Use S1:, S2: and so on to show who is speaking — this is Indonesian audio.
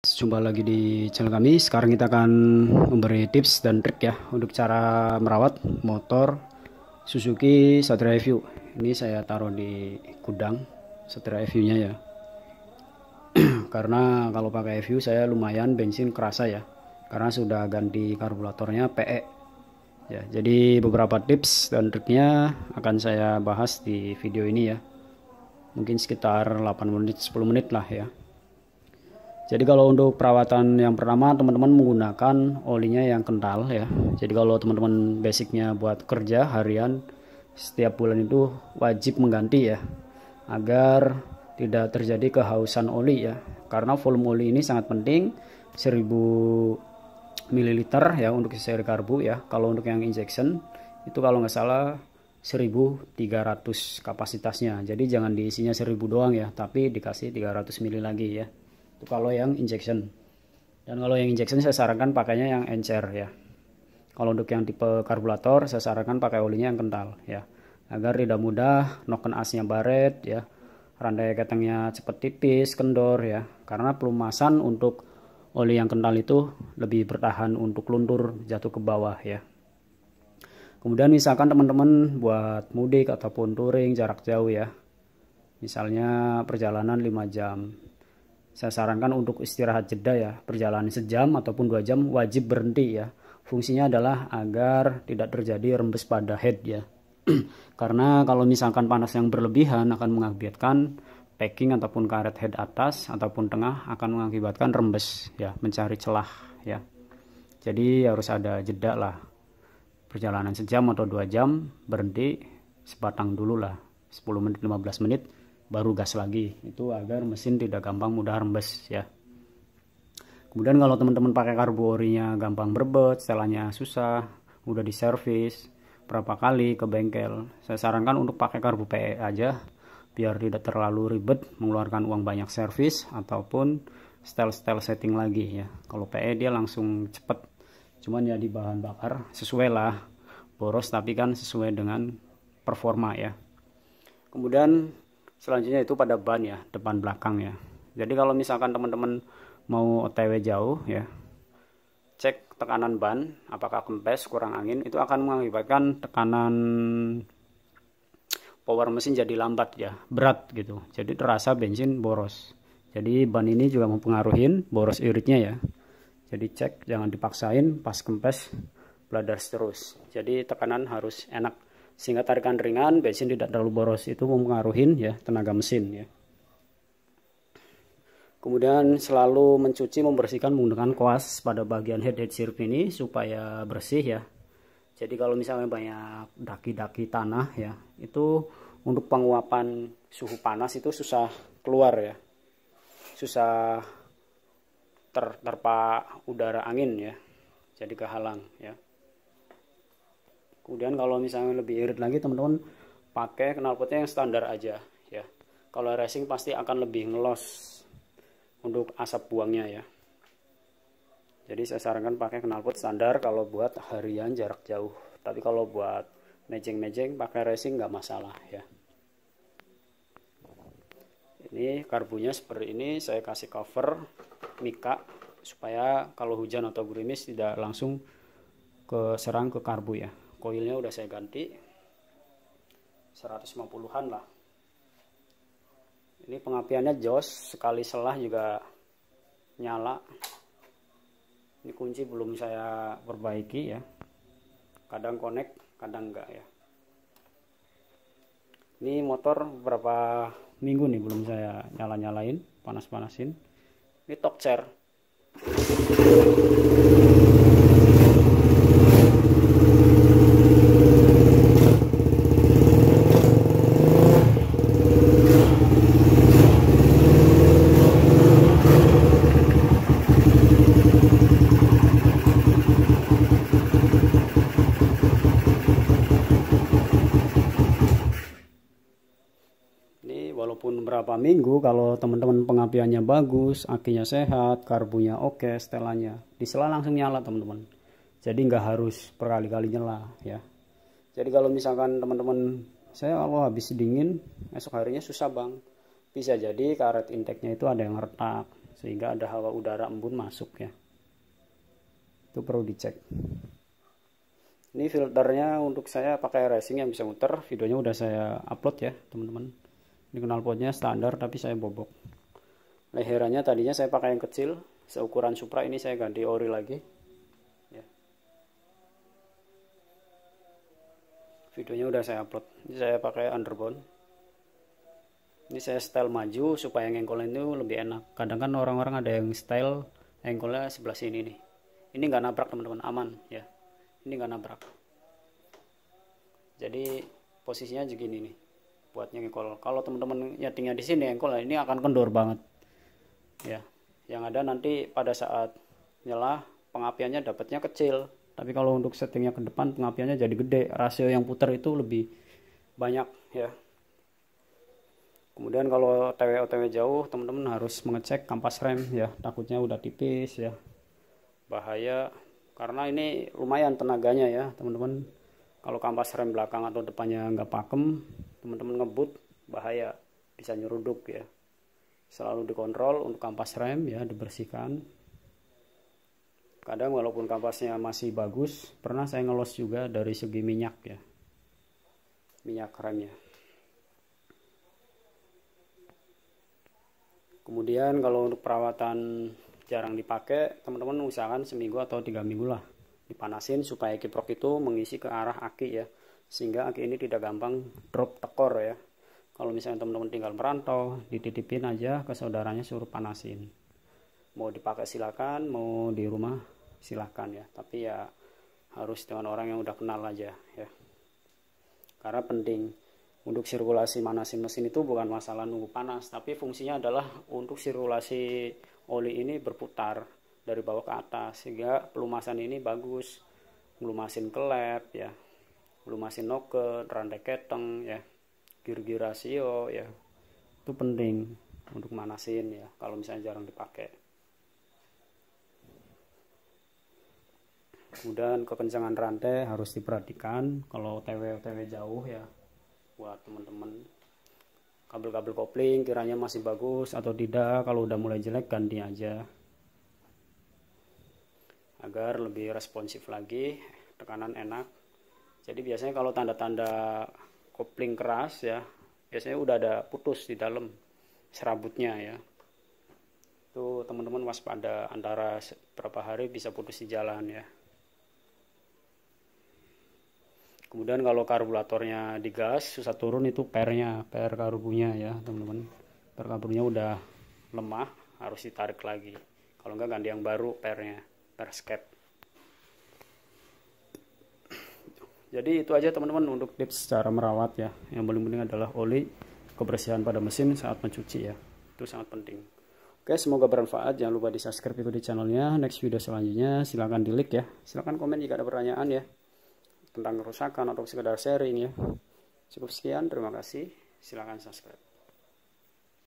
S1: Jumpa lagi di channel kami. Sekarang kita akan memberi tips dan trik ya untuk cara merawat motor Suzuki Satria Review. Ini saya taruh di gudang Satria view nya ya. Karena kalau pakai Review saya lumayan bensin kerasa ya. Karena sudah ganti karburatornya PE. Ya, jadi beberapa tips dan triknya akan saya bahas di video ini ya. Mungkin sekitar 8 menit 10 menit lah ya. Jadi kalau untuk perawatan yang pertama teman-teman menggunakan olinya yang kental ya. Jadi kalau teman-teman basicnya buat kerja harian setiap bulan itu wajib mengganti ya agar tidak terjadi kehausan oli ya. Karena volume oli ini sangat penting 1000 ml ya untuk seri karbu ya. Kalau untuk yang injection itu kalau nggak salah 1300 kapasitasnya. Jadi jangan diisinya 1000 doang ya, tapi dikasih 300 ml lagi ya itu kalau yang injection dan kalau yang injection saya sarankan pakainya yang encer ya kalau untuk yang tipe karburator saya sarankan pakai olinya yang kental ya agar tidak mudah noken asnya baret ya rantai ketengnya cepat tipis kendor ya karena pelumasan untuk oli yang kental itu lebih bertahan untuk luntur jatuh ke bawah ya kemudian misalkan teman-teman buat mudik ataupun touring jarak jauh ya misalnya perjalanan 5 jam saya sarankan untuk istirahat jeda ya perjalanan sejam ataupun dua jam wajib berhenti ya fungsinya adalah agar tidak terjadi rembes pada head ya karena kalau misalkan panas yang berlebihan akan mengakibatkan packing ataupun karet head atas ataupun tengah akan mengakibatkan rembes ya mencari celah ya jadi harus ada jeda lah perjalanan sejam atau dua jam berhenti sebatang dulu lah 10 menit 15 menit baru gas lagi itu agar mesin tidak gampang mudah rembes ya kemudian kalau teman-teman pakai karbu gampang berbet setelahnya susah udah diservis berapa kali ke bengkel saya sarankan untuk pakai karbu PE aja biar tidak terlalu ribet mengeluarkan uang banyak servis ataupun style-style setting lagi ya kalau PE dia langsung cepet cuman ya di bahan bakar sesuai lah boros tapi kan sesuai dengan performa ya kemudian selanjutnya itu pada ban ya depan belakang ya jadi kalau misalkan teman-teman mau otw jauh ya cek tekanan ban apakah kempes kurang angin itu akan mengakibatkan tekanan power mesin jadi lambat ya berat gitu jadi terasa bensin boros jadi ban ini juga mempengaruhi boros iritnya ya jadi cek jangan dipaksain pas kempes beladas terus jadi tekanan harus enak sehingga tarikan ringan bensin tidak terlalu boros itu mempengaruhi ya tenaga mesin ya kemudian selalu mencuci membersihkan menggunakan kuas pada bagian head head sirup ini supaya bersih ya jadi kalau misalnya banyak daki-daki tanah ya itu untuk penguapan suhu panas itu susah keluar ya susah ter terpa udara angin ya jadi kehalang ya kemudian kalau misalnya lebih irit lagi teman-teman pakai knalpotnya yang standar aja ya kalau racing pasti akan lebih ngelos untuk asap buangnya ya jadi saya sarankan pakai knalpot standar kalau buat harian jarak jauh tapi kalau buat mejeng-mejeng pakai racing nggak masalah ya ini karbunya seperti ini saya kasih cover mika supaya kalau hujan atau gerimis tidak langsung ke serang ke karbu ya koilnya udah saya ganti 150-an lah ini pengapiannya jos sekali selah juga nyala ini kunci belum saya perbaiki ya kadang connect kadang enggak ya ini motor berapa minggu nih belum saya nyala-nyalain panas-panasin ini top chair beberapa minggu kalau teman-teman pengapiannya bagus, akinya sehat, karbunya oke, setelannya disela langsung nyala teman-teman. Jadi nggak harus berkali-kali nyela ya. Jadi kalau misalkan teman-teman saya kalau habis dingin esok harinya susah bang. Bisa jadi karet intake-nya itu ada yang retak sehingga ada hawa udara embun masuk ya. Itu perlu dicek. Ini filternya untuk saya pakai racing yang bisa muter, videonya udah saya upload ya, teman-teman ini knalpotnya standar tapi saya bobok leherannya tadinya saya pakai yang kecil seukuran Supra ini saya ganti ori lagi ya. videonya udah saya upload ini saya pakai underbone ini saya style maju supaya engkolnya itu lebih enak kadang kan orang-orang ada yang style engkolnya sebelah sini nih ini nggak nabrak teman-teman aman ya ini nggak nabrak jadi posisinya segini nih buat nyengkol kalau teman-teman nyetingnya di sini engkol nah ini akan kendor banget ya yang ada nanti pada saat nyala pengapiannya dapatnya kecil tapi kalau untuk settingnya ke depan pengapiannya jadi gede rasio yang putar itu lebih banyak ya kemudian kalau TW OTW jauh teman-teman harus mengecek kampas rem ya takutnya udah tipis ya bahaya karena ini lumayan tenaganya ya teman-teman kalau kampas rem belakang atau depannya nggak pakem teman-teman ngebut bahaya bisa nyeruduk ya selalu dikontrol untuk kampas rem ya dibersihkan kadang walaupun kampasnya masih bagus pernah saya ngelos juga dari segi minyak ya minyak remnya kemudian kalau untuk perawatan jarang dipakai teman-teman usahakan seminggu atau tiga minggu lah dipanasin supaya kiprok itu mengisi ke arah aki ya sehingga aki ini tidak gampang drop tekor ya kalau misalnya teman-teman tinggal merantau dititipin aja ke saudaranya suruh panasin mau dipakai silakan mau di rumah silakan ya tapi ya harus dengan orang yang udah kenal aja ya karena penting untuk sirkulasi manasin mesin itu bukan masalah nunggu panas tapi fungsinya adalah untuk sirkulasi oli ini berputar dari bawah ke atas sehingga pelumasan ini bagus pelumasin kelep ya lumasin noken rantai keteng ya gir gir rasio ya itu penting untuk manasin ya kalau misalnya jarang dipakai kemudian kekencangan rantai harus diperhatikan kalau TW TW jauh ya buat teman-teman kabel-kabel kopling kiranya masih bagus atau tidak kalau udah mulai jelek ganti aja agar lebih responsif lagi tekanan enak jadi biasanya kalau tanda-tanda kopling keras ya biasanya udah ada putus di dalam serabutnya ya itu teman-teman waspada antara berapa hari bisa putus di jalan ya kemudian kalau karburatornya digas susah turun itu pernya per karbunya ya teman-teman per karbunya udah lemah harus ditarik lagi kalau enggak ganti yang baru pernya per skep Jadi itu aja teman-teman untuk tips cara merawat ya. Yang paling penting adalah oli kebersihan pada mesin saat mencuci ya. Itu sangat penting. Oke, semoga bermanfaat. Jangan lupa di subscribe itu di channelnya. Next video selanjutnya silahkan di like ya. Silahkan komen jika ada pertanyaan ya. Tentang kerusakan atau sekedar sharing ya. Cukup sekian, terima kasih. Silahkan subscribe.